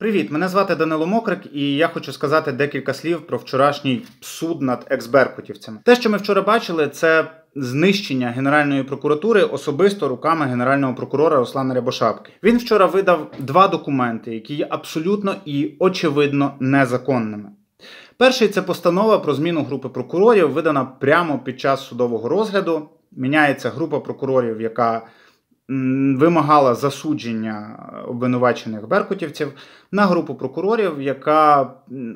Привіт, мене звати Данило Мокрик, і я хочу сказати декілька слів про вчорашній суд над ексберкутівцями. Те, що ми вчора бачили, це знищення Генеральної прокуратури особисто руками генерального прокурора Руслана Рябошапки. Він вчора видав два документи, які є абсолютно і очевидно незаконними. Перший це постанова про зміну групи прокурорів, видана прямо під час судового розгляду. Міняється група прокурорів, яка вимагала засудження обвинувачених беркутівців на групу прокурорів, яка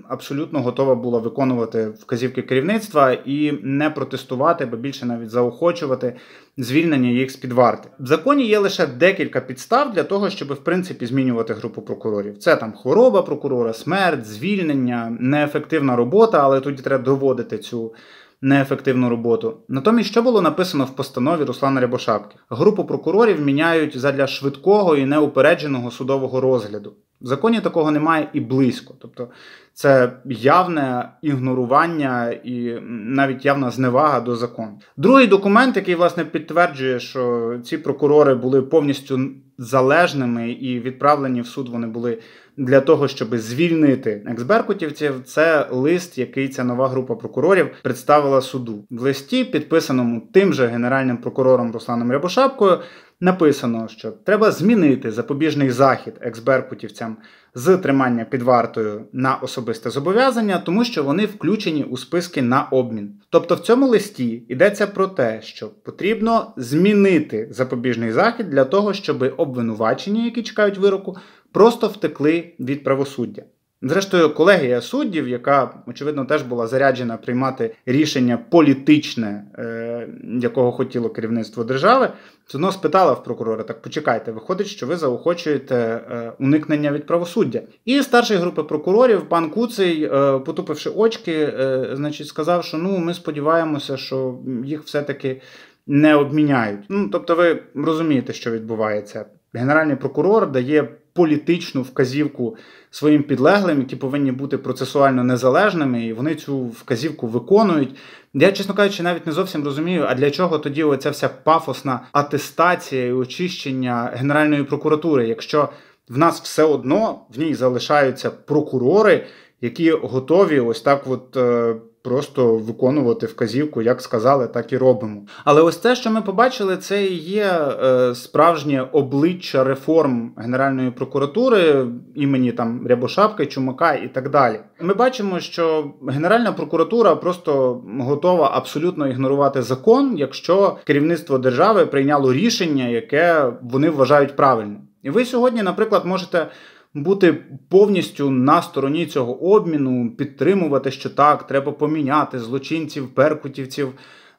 абсолютно готова була виконувати вказівки керівництва і не протестувати, бо більше навіть заохочувати звільнення їх з під варти. В законі є лише декілька підстав для того, щоб в принципі змінювати групу прокурорів. Це там хвороба прокурора, смерть, звільнення, неефективна робота, але тоді треба доводити цю неефективну роботу. Натомість, що було написано в постанові Руслана Рябошапки? Групу прокурорів міняють задля швидкого і неупередженого судового розгляду. В законі такого немає і близько. Тобто це явне ігнорування і навіть явна зневага до закону. Другий документ, який власне підтверджує, що ці прокурори були повністю залежними і відправлені в суд вони були для того, щоб звільнити ексберкутівців, це лист, який ця нова група прокурорів представила суду в листі, підписаному тим же генеральним прокурором Русланом Рябошапкою написано, що треба змінити запобіжний захід ексберкутівцям з тримання під вартою на особисте зобов'язання, тому що вони включені у списки на обмін. Тобто в цьому листі йдеться про те, що потрібно змінити запобіжний захід для того, щоб обвинувачення, які чекають вироку, просто втекли від правосуддя. Зрештою, колегія суддів, яка очевидно теж була заряджена приймати рішення політичне, е, якого хотіло керівництво держави, все одно спитала в прокурора: так почекайте, виходить, що ви заохочуєте е, уникнення від правосуддя. І старший групи прокурорів, пан Куций, е, потупивши очки, значить, сказав, що ну ми сподіваємося, що їх все-таки не обміняють. Ну тобто, ви розумієте, що відбувається. Генеральний прокурор дає політичну вказівку своїм підлеглим, які повинні бути процесуально незалежними, і вони цю вказівку виконують. Я, чесно кажучи, навіть не зовсім розумію, а для чого тоді оця вся пафосна атестація і очищення Генеральної прокуратури, якщо в нас все одно в ній залишаються прокурори, які готові ось так, от. Е, просто виконувати вказівку, як сказали, так і робимо. Але ось те, що ми побачили, це і є е, справжнє обличчя реформ Генеральної прокуратури імені там Рябошапки, Чумака і так далі. Ми бачимо, що Генеральна прокуратура просто готова абсолютно ігнорувати закон, якщо керівництво держави прийняло рішення, яке вони вважають правильним. І ви сьогодні, наприклад, можете бути повністю на стороні цього обміну, підтримувати, що так, треба поміняти злочинців, перкутівців.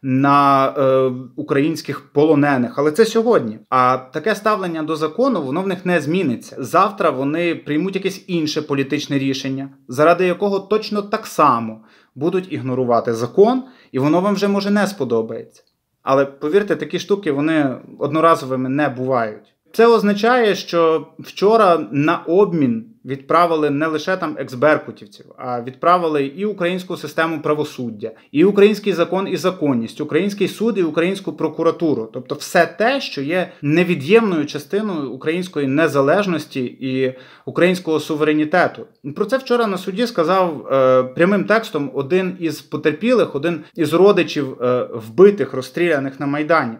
На е, українських полонених, але це сьогодні. А таке ставлення до закону воно в них не зміниться. Завтра вони приймуть якесь інше політичне рішення, заради якого точно так само будуть ігнорувати закон, і воно вам вже може не сподобається. Але повірте, такі штуки вони одноразовими не бувають. Це означає, що вчора на обмін відправили не лише там ексберкутівців, а відправили і українську систему правосуддя, і український закон і законність, український суд і українську прокуратуру тобто, все те, що є невід'ємною частиною української незалежності і українського суверенітету. Про це вчора на суді сказав е, прямим текстом один із потерпілих, один із родичів е, вбитих, розстріляних на майдані.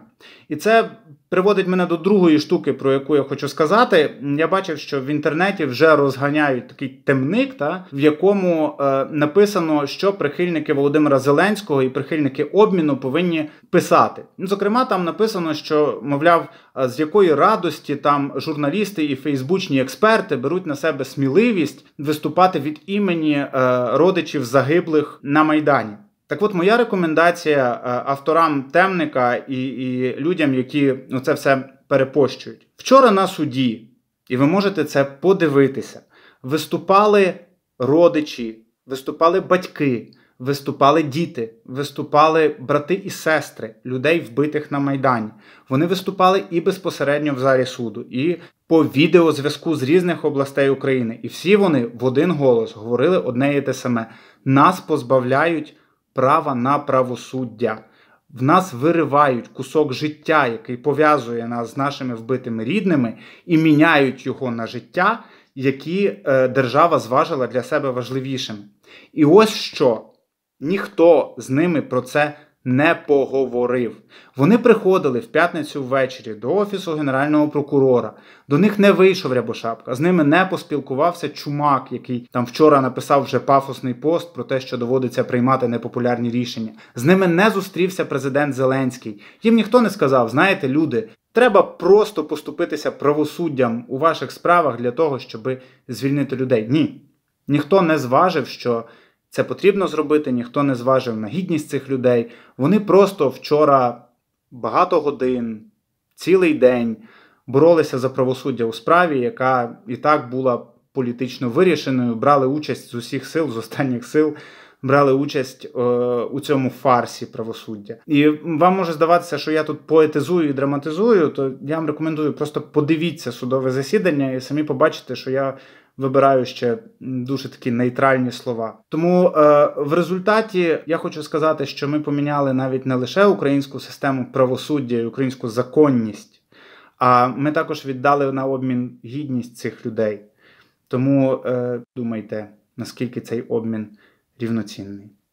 І це приводить мене до другої штуки, про яку я хочу сказати. Я бачив, що в інтернеті вже роз розганяють такий темник, та в якому е, написано, що прихильники Володимира Зеленського і прихильники обміну повинні писати. Ну, Зокрема, там написано, що мовляв, е, з якої радості там журналісти і фейсбучні експерти беруть на себе сміливість виступати від імені е, родичів загиблих на майдані. Так, от моя рекомендація е, авторам темника і і людям, які ну, це все перепощують вчора на суді. І ви можете це подивитися. Виступали родичі, виступали батьки, виступали діти, виступали брати і сестри людей, вбитих на Майдані. Вони виступали і безпосередньо в залі суду, і по відеозв'язку з різних областей України. І всі вони в один голос говорили одне і те саме: нас позбавляють права на правосуддя в нас виривають кусок життя, який пов'язує нас з нашими вбитими рідними, і міняють його на життя, які е, держава зважила для себе важливішим. І ось що ніхто з ними про це не поговорив. Вони приходили в п'ятницю ввечері до офісу генерального прокурора. До них не вийшов Рябошапка, з ними не поспілкувався чумак, який там вчора написав вже пафосний пост про те, що доводиться приймати непопулярні рішення. З ними не зустрівся президент Зеленський. Їм ніхто не сказав, знаєте, люди. Треба просто поступитися правосуддям у ваших справах для того, щоб звільнити людей. Ні. Ніхто не зважив, що це потрібно зробити, ніхто не зважив на гідність цих людей. Вони просто вчора багато годин, цілий день боролися за правосуддя у справі, яка і так була політично вирішеною, брали участь з усіх сил, з останніх сил. Брали участь е, у цьому фарсі правосуддя, і вам може здаватися, що я тут поетизую і драматизую. То я вам рекомендую просто подивіться судове засідання і самі побачите, що я вибираю ще дуже такі нейтральні слова. Тому е, в результаті я хочу сказати, що ми поміняли навіть не лише українську систему правосуддя і українську законність, а ми також віддали на обмін гідність цих людей. Тому е, думайте, наскільки цей обмін рівноцінний.